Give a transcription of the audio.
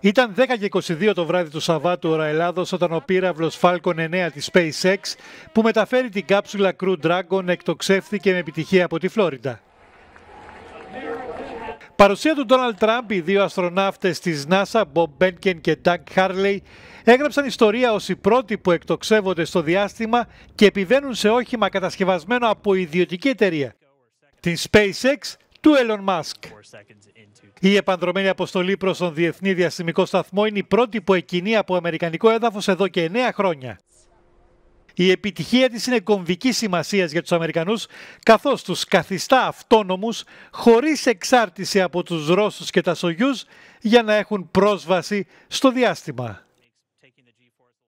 Ήταν 10 και 22 το βράδυ του Σαββάτου ώρα Ελλάδος όταν ο πύραυλος Falcon 9 της SpaceX που μεταφέρει την κάψουλα Crew Dragon εκτοξεύθηκε με επιτυχία από τη Φλόριντα. Παρουσία του Ντόναλτ Τραμπ, οι δύο αστροναύτες της NASA, Bob Benken και Doug Harley, έγραψαν ιστορία ως οι πρώτοι που εκτοξεύονται στο διάστημα και επιβαίνουν σε όχημα κατασκευασμένο από ιδιωτική εταιρεία. Την SpaceX του Έλλον Μάσκ. Η επανδρομένη αποστολή προς τον Διεθνή Διαστημικό Σταθμό είναι η πρώτη που εκκινεί από Αμερικανικό έδαφος εδώ και 9 χρόνια. Η επιτυχία της είναι κομβική σημασίας για τους Αμερικανούς, καθώς τους καθιστά αυτόνομους, χωρίς εξάρτηση από τους Ρώσους και τα Σογιούς, για να έχουν πρόσβαση στο διάστημα.